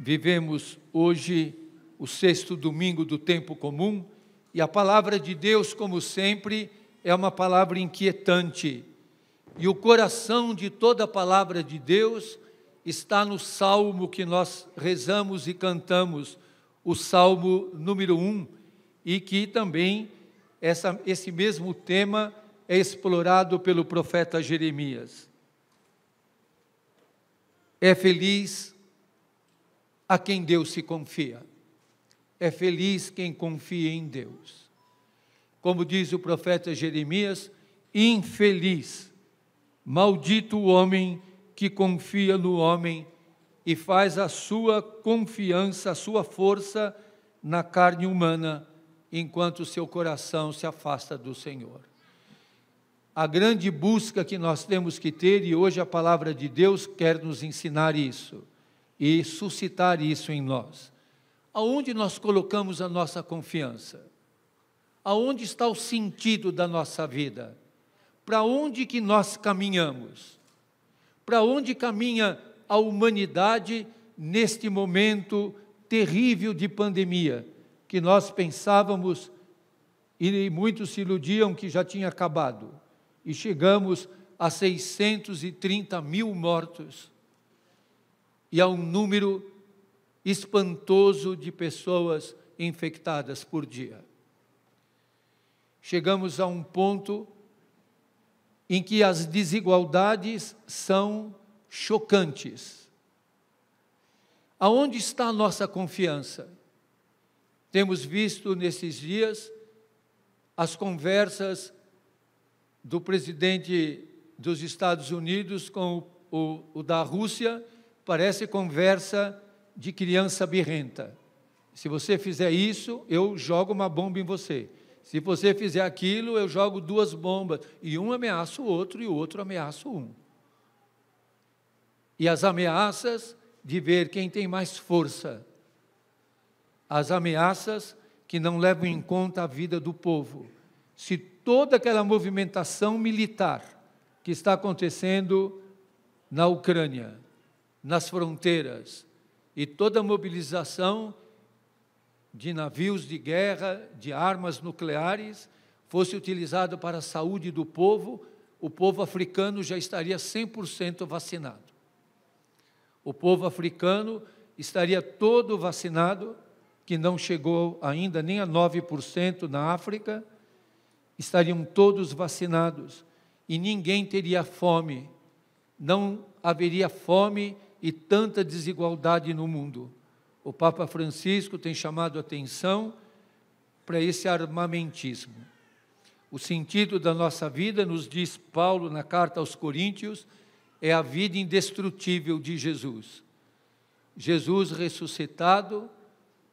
Vivemos hoje o sexto domingo do tempo comum e a palavra de Deus, como sempre, é uma palavra inquietante. E o coração de toda a palavra de Deus está no salmo que nós rezamos e cantamos, o salmo número um, e que também essa, esse mesmo tema é explorado pelo profeta Jeremias. É feliz a quem Deus se confia. É feliz quem confia em Deus. Como diz o profeta Jeremias, infeliz, maldito o homem que confia no homem e faz a sua confiança, a sua força na carne humana, enquanto seu coração se afasta do Senhor. A grande busca que nós temos que ter, e hoje a palavra de Deus quer nos ensinar isso e suscitar isso em nós. Aonde nós colocamos a nossa confiança? Aonde está o sentido da nossa vida? Para onde que nós caminhamos? Para onde caminha a humanidade neste momento terrível de pandemia, que nós pensávamos e muitos se iludiam que já tinha acabado, e chegamos a 630 mil mortos e há um número espantoso de pessoas infectadas por dia. Chegamos a um ponto em que as desigualdades são chocantes. Aonde está a nossa confiança? Temos visto nesses dias as conversas do presidente dos Estados Unidos com o, o, o da Rússia parece conversa de criança birrenta. Se você fizer isso, eu jogo uma bomba em você. Se você fizer aquilo, eu jogo duas bombas. E um ameaça o outro e o outro ameaça um. E as ameaças de ver quem tem mais força. As ameaças que não levam em conta a vida do povo. Se toda aquela movimentação militar que está acontecendo na Ucrânia, nas fronteiras e toda a mobilização de navios de guerra, de armas nucleares, fosse utilizada para a saúde do povo, o povo africano já estaria 100% vacinado. O povo africano estaria todo vacinado, que não chegou ainda nem a 9% na África, estariam todos vacinados e ninguém teria fome, não haveria fome e tanta desigualdade no mundo. O Papa Francisco tem chamado atenção para esse armamentismo. O sentido da nossa vida, nos diz Paulo na carta aos Coríntios, é a vida indestrutível de Jesus. Jesus ressuscitado,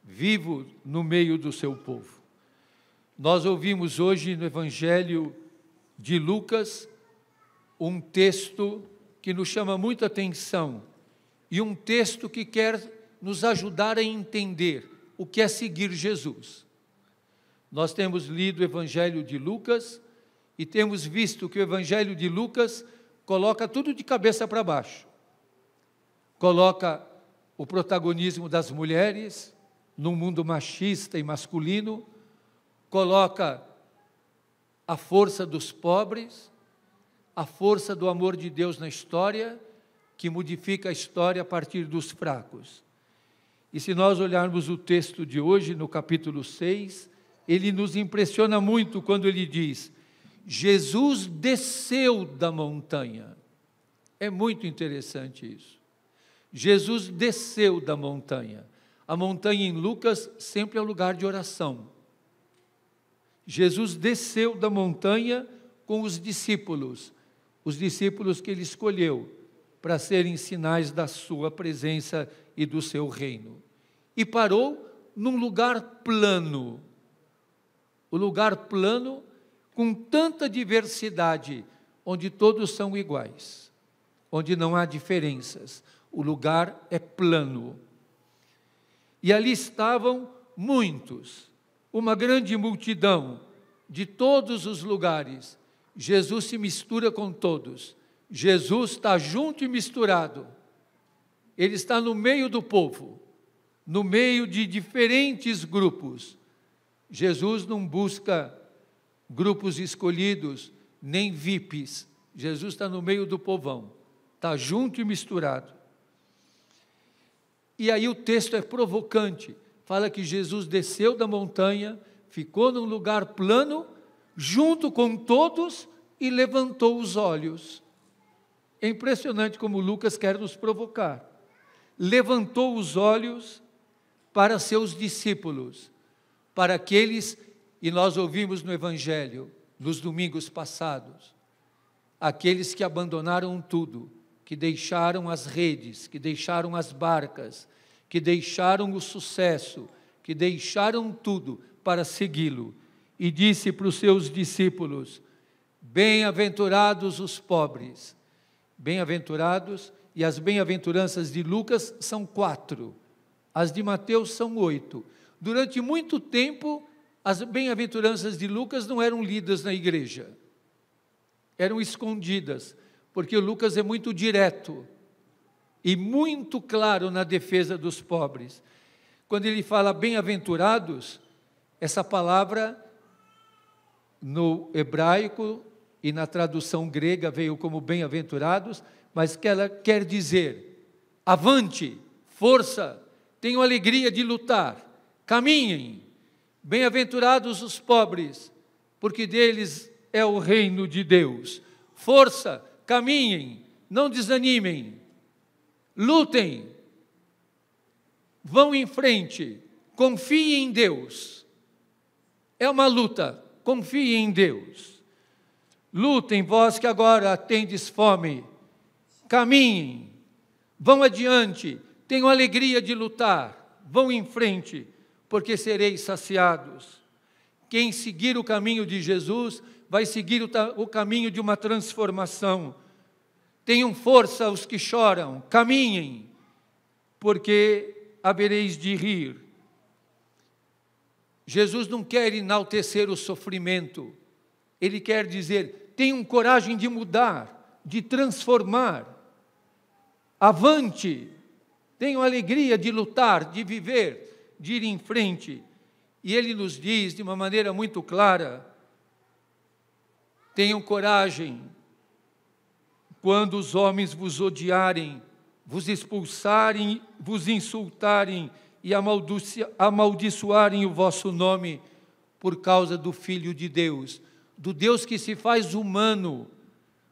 vivo no meio do seu povo. Nós ouvimos hoje no Evangelho de Lucas um texto que nos chama muita atenção e um texto que quer nos ajudar a entender o que é seguir Jesus. Nós temos lido o Evangelho de Lucas e temos visto que o Evangelho de Lucas coloca tudo de cabeça para baixo. Coloca o protagonismo das mulheres num mundo machista e masculino, coloca a força dos pobres, a força do amor de Deus na história que modifica a história a partir dos fracos. E se nós olharmos o texto de hoje, no capítulo 6, ele nos impressiona muito quando ele diz: Jesus desceu da montanha. É muito interessante isso. Jesus desceu da montanha. A montanha em Lucas sempre é lugar de oração. Jesus desceu da montanha com os discípulos, os discípulos que ele escolheu para serem sinais da sua presença e do seu reino. E parou num lugar plano. O lugar plano com tanta diversidade, onde todos são iguais, onde não há diferenças. O lugar é plano. E ali estavam muitos, uma grande multidão de todos os lugares. Jesus se mistura com todos Jesus está junto e misturado. Ele está no meio do povo, no meio de diferentes grupos. Jesus não busca grupos escolhidos, nem VIPs. Jesus está no meio do povão, está junto e misturado. E aí o texto é provocante, fala que Jesus desceu da montanha, ficou num lugar plano, junto com todos e levantou os olhos. É impressionante como Lucas quer nos provocar. Levantou os olhos para seus discípulos, para aqueles, e nós ouvimos no Evangelho, nos domingos passados, aqueles que abandonaram tudo, que deixaram as redes, que deixaram as barcas, que deixaram o sucesso, que deixaram tudo para segui-lo. E disse para os seus discípulos: Bem-aventurados os pobres bem-aventurados, e as bem-aventuranças de Lucas são quatro, as de Mateus são oito. Durante muito tempo, as bem-aventuranças de Lucas não eram lidas na igreja, eram escondidas, porque Lucas é muito direto e muito claro na defesa dos pobres. Quando ele fala bem-aventurados, essa palavra no hebraico e na tradução grega veio como bem-aventurados, mas que ela quer dizer: avante, força, tenham alegria de lutar, caminhem. Bem-aventurados os pobres, porque deles é o reino de Deus. Força, caminhem, não desanimem, lutem, vão em frente, confiem em Deus. É uma luta, confiem em Deus. Lutem, vós que agora tendes fome. Caminhem, vão adiante, tenham alegria de lutar, vão em frente, porque sereis saciados. Quem seguir o caminho de Jesus vai seguir o, o caminho de uma transformação. Tenham força os que choram, caminhem, porque havereis de rir. Jesus não quer enaltecer o sofrimento, ele quer dizer: tenham coragem de mudar, de transformar. Avante, tenham alegria de lutar, de viver, de ir em frente. E ele nos diz de uma maneira muito clara: tenham coragem quando os homens vos odiarem, vos expulsarem, vos insultarem e amaldiçoarem o vosso nome por causa do Filho de Deus do Deus que se faz humano,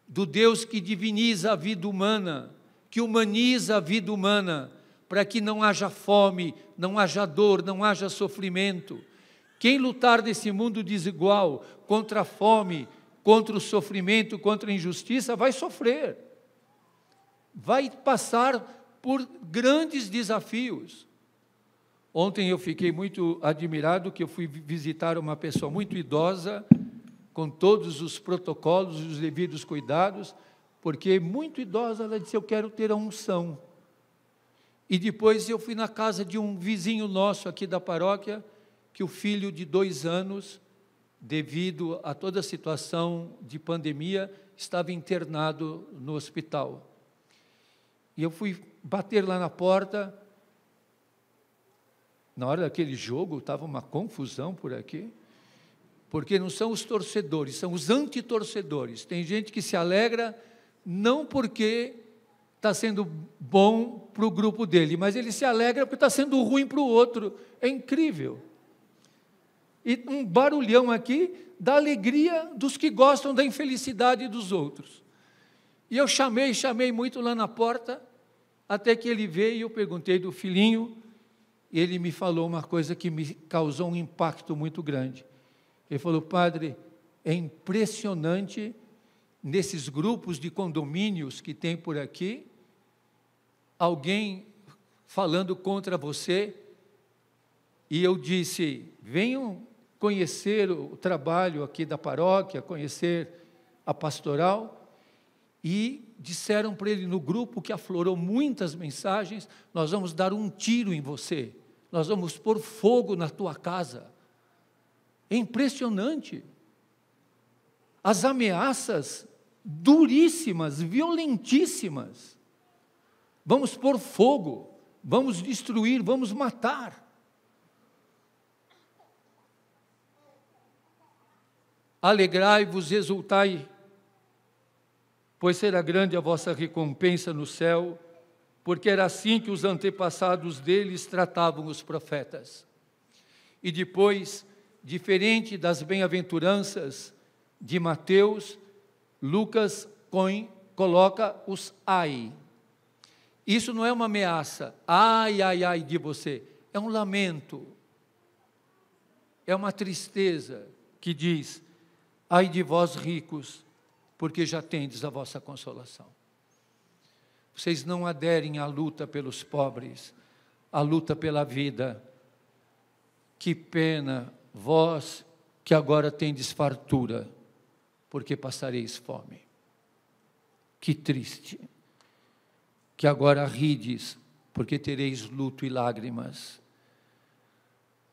do Deus que diviniza a vida humana, que humaniza a vida humana, para que não haja fome, não haja dor, não haja sofrimento. Quem lutar nesse mundo desigual contra a fome, contra o sofrimento, contra a injustiça, vai sofrer. Vai passar por grandes desafios. Ontem eu fiquei muito admirado que eu fui visitar uma pessoa muito idosa com todos os protocolos e os devidos cuidados, porque muito idosa ela disse: Eu quero ter a unção. E depois eu fui na casa de um vizinho nosso aqui da paróquia, que o filho de dois anos, devido a toda a situação de pandemia, estava internado no hospital. E eu fui bater lá na porta. Na hora daquele jogo, estava uma confusão por aqui. Porque não são os torcedores, são os antitorcedores. Tem gente que se alegra não porque está sendo bom para o grupo dele, mas ele se alegra porque está sendo ruim para o outro. É incrível. E um barulhão aqui da alegria dos que gostam da infelicidade dos outros. E eu chamei, chamei muito lá na porta, até que ele veio e eu perguntei do filhinho, e ele me falou uma coisa que me causou um impacto muito grande. Ele falou: Padre, é impressionante nesses grupos de condomínios que tem por aqui, alguém falando contra você. E eu disse: venham conhecer o trabalho aqui da paróquia, conhecer a pastoral. E disseram para ele no grupo que aflorou muitas mensagens: nós vamos dar um tiro em você, nós vamos pôr fogo na tua casa. É impressionante. As ameaças duríssimas, violentíssimas. Vamos pôr fogo, vamos destruir, vamos matar. Alegrai-vos, exultai, pois será grande a vossa recompensa no céu, porque era assim que os antepassados deles tratavam os profetas. E depois, diferente das bem-aventuranças de Mateus, Lucas Coin coloca os ai. Isso não é uma ameaça, ai, ai, ai de você, é um lamento, é uma tristeza que diz: ai de vós ricos, porque já tendes a vossa consolação. Vocês não aderem à luta pelos pobres, à luta pela vida. Que pena vós que agora tendes fartura, porque passareis fome. Que triste, que agora rides, porque tereis luto e lágrimas.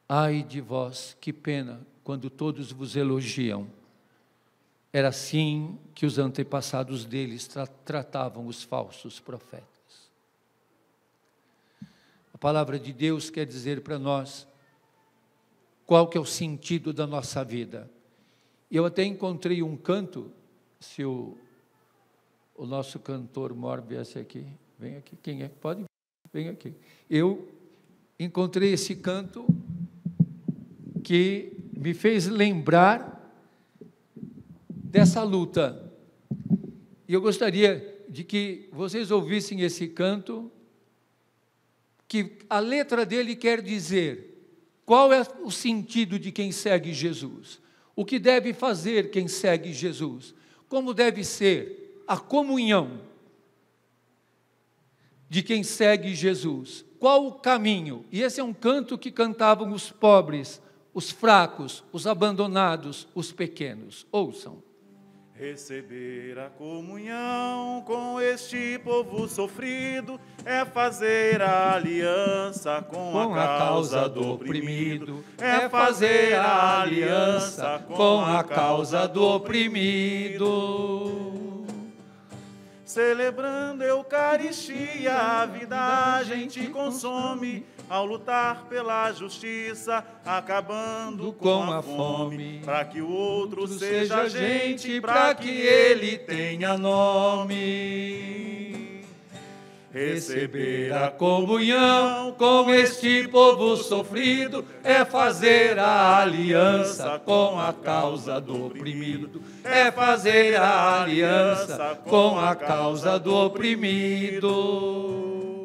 Ai de vós, que pena, quando todos vos elogiam. Era assim que os antepassados deles tra tratavam os falsos profetas. A palavra de Deus quer dizer para nós qual que é o sentido da nossa vida. Eu até encontrei um canto, se o, o nosso cantor Mor esse aqui, vem aqui, quem é? Pode, vem aqui. Eu encontrei esse canto que me fez lembrar dessa luta. E eu gostaria de que vocês ouvissem esse canto, que a letra dele quer dizer qual é o sentido de quem segue Jesus? O que deve fazer quem segue Jesus? Como deve ser a comunhão de quem segue Jesus? Qual o caminho? E esse é um canto que cantavam os pobres, os fracos, os abandonados, os pequenos. Ouçam. Receber a comunhão com este povo sofrido é fazer a aliança com, com a, causa do oprimido, é fazer a aliança com a causa do oprimido. Celebrando a Eucaristia, a vida a gente consome ao lutar pela justiça, acabando com, com a fome, para que o outro seja gente, para que ele tenha nome. Receber a comunhão com este povo sofrido é fazer a aliança com a causa do oprimido, é fazer a aliança com a causa do oprimido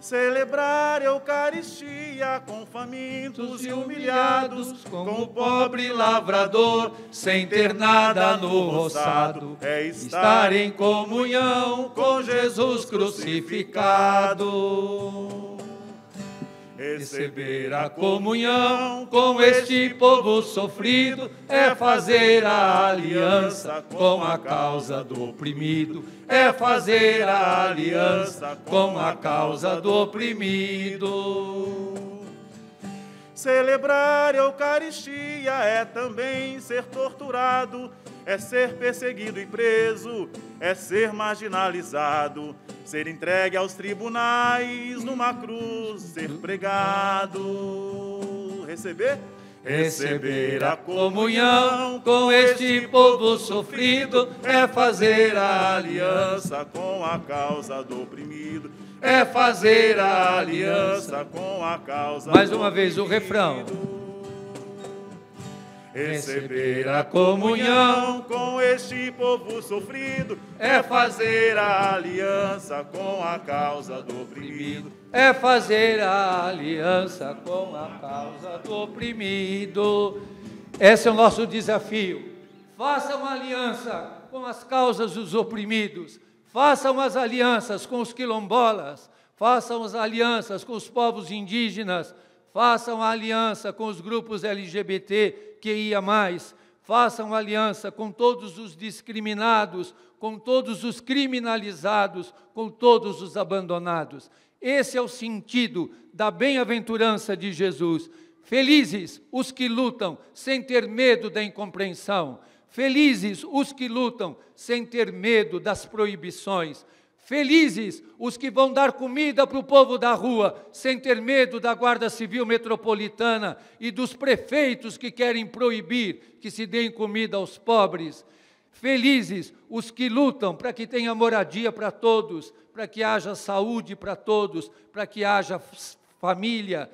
celebrar a Eucaristia com famintos e humilhados, como o pobre lavrador, sem ter nada no roçado, é estar em comunhão com Jesus crucificado. Receber a comunhão com este povo sofrido é, é fazer a aliança com a causa do oprimido, é fazer a aliança com a causa do oprimido. Celebrar a Eucaristia é também ser torturado, é ser perseguido e preso, é ser marginalizado, ser entregue aos tribunais numa cruz, ser pregado. Receber? Receber a comunhão com este povo sofrido é fazer é a aliança com a causa do oprimido é fazer a aliança com a causa. Mais uma vez o refrão. Receber a comunhão com este povo sofrido é, é fazer a aliança com a causa do oprimido. É fazer a aliança com a causa do oprimido. Esse é o nosso desafio. Faça uma aliança com as causas dos oprimidos façam as alianças com os quilombolas, façam as alianças com os povos indígenas, façam a aliança com os grupos LGBT que ia mais, façam aliança com todos os discriminados, com todos os criminalizados, com todos os abandonados. Esse é o sentido da bem-aventurança de Jesus. Felizes os que lutam sem ter medo da incompreensão. Felizes os que lutam sem ter medo das proibições. Felizes os que vão dar comida para o povo da rua, sem ter medo da Guarda Civil Metropolitana e dos prefeitos que querem proibir que se deem comida aos pobres. Felizes os que lutam para que tenha moradia para todos, para que haja saúde para todos, para que haja família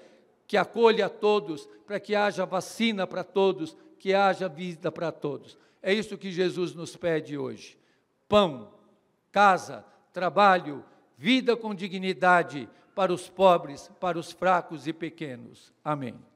que acolha a todos, para que haja vacina para todos, que haja vida para todos. É isso que Jesus nos pede hoje: pão, casa, trabalho, vida com dignidade para os pobres, para os fracos e pequenos. Amém.